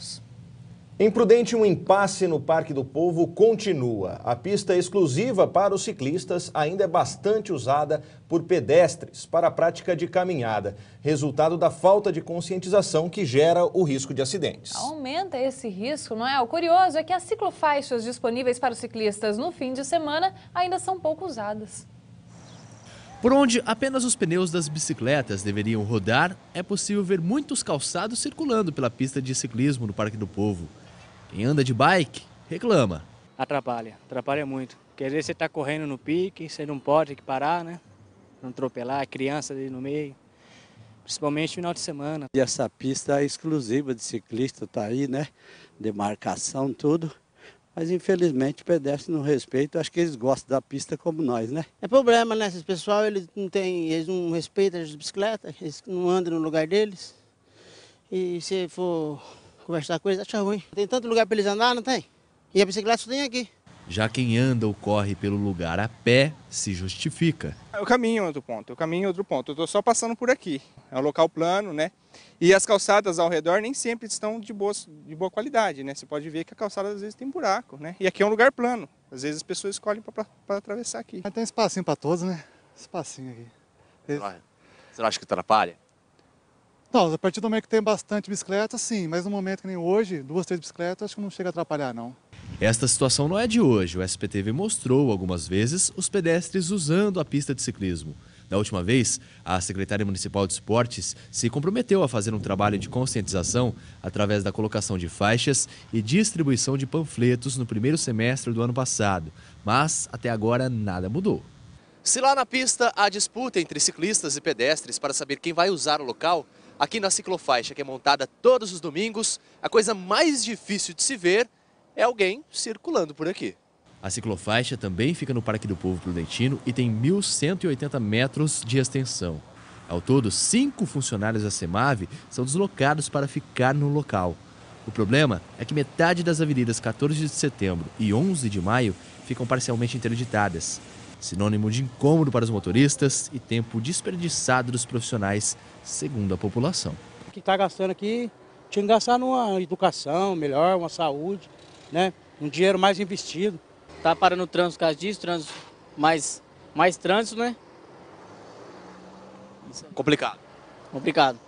afetados. Imprudente um impasse no Parque do Povo continua. A pista exclusiva para os ciclistas ainda é bastante usada por pedestres para a prática de caminhada, resultado da falta de conscientização que gera o risco de acidentes. Aumenta esse risco, não é? O curioso é que as ciclofaixas disponíveis para os ciclistas no fim de semana ainda são pouco usadas. Por onde apenas os pneus das bicicletas deveriam rodar, é possível ver muitos calçados circulando pela pista de ciclismo no Parque do Povo. Quem anda de bike reclama. Atrapalha, atrapalha muito. Quer dizer, você está correndo no pique, você não pode parar, né? Não atropelar, criança ali no meio. Principalmente no final de semana. E essa pista é exclusiva de ciclista, está aí, né? Demarcação, tudo. Mas infelizmente o pedestre não respeita, acho que eles gostam da pista como nós, né? É problema, né? Esse pessoal, eles não tem, eles não respeitam as bicicletas, eles não andam no lugar deles. E se for conversar com eles, acha ruim. Tem tanto lugar para eles andar, não tem? E a bicicleta só tem aqui já quem anda ou corre pelo lugar a pé se justifica. Eu é caminho outro ponto, eu caminho é outro ponto. Eu estou só passando por aqui. É um local plano, né? E as calçadas ao redor nem sempre estão de, boas, de boa qualidade, né? Você pode ver que a calçada às vezes tem buraco, né? E aqui é um lugar plano. Às vezes as pessoas escolhem para atravessar aqui. Mas tem espacinho para todos, né? Espacinho aqui. Você acha que atrapalha? Não, a partir do momento que tem bastante bicicleta, sim. Mas no momento que nem hoje, duas, três bicicletas, acho que não chega a atrapalhar, não. Esta situação não é de hoje. O SPTV mostrou algumas vezes os pedestres usando a pista de ciclismo. Da última vez, a secretária municipal de esportes se comprometeu a fazer um trabalho de conscientização através da colocação de faixas e distribuição de panfletos no primeiro semestre do ano passado. Mas até agora nada mudou. Se lá na pista há disputa entre ciclistas e pedestres para saber quem vai usar o local, aqui na ciclofaixa, que é montada todos os domingos, a coisa mais difícil de se ver é alguém circulando por aqui. A ciclofaixa também fica no Parque do Povo Prudentino e tem 1.180 metros de extensão. Ao todo, cinco funcionários da SEMAV são deslocados para ficar no local. O problema é que metade das avenidas 14 de setembro e 11 de maio ficam parcialmente interditadas sinônimo de incômodo para os motoristas e tempo desperdiçado dos profissionais, segundo a população. O que está gastando aqui tinha que gastar numa educação melhor, uma saúde né? Um dinheiro mais investido. Tá parando o trânsito por causa disso, trânsito mais, mais trânsito, né? Complicado. Complicado.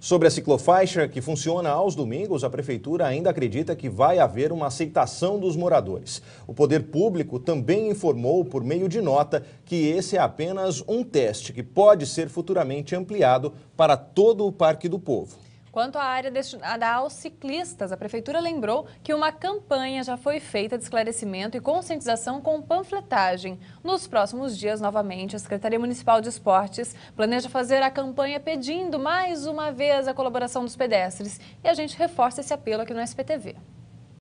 Sobre a ciclofaixa que funciona aos domingos, a prefeitura ainda acredita que vai haver uma aceitação dos moradores. O poder público também informou por meio de nota que esse é apenas um teste que pode ser futuramente ampliado para todo o Parque do Povo. Quanto à área destinada aos ciclistas, a Prefeitura lembrou que uma campanha já foi feita de esclarecimento e conscientização com panfletagem. Nos próximos dias, novamente, a Secretaria Municipal de Esportes planeja fazer a campanha pedindo mais uma vez a colaboração dos pedestres. E a gente reforça esse apelo aqui no SPTV.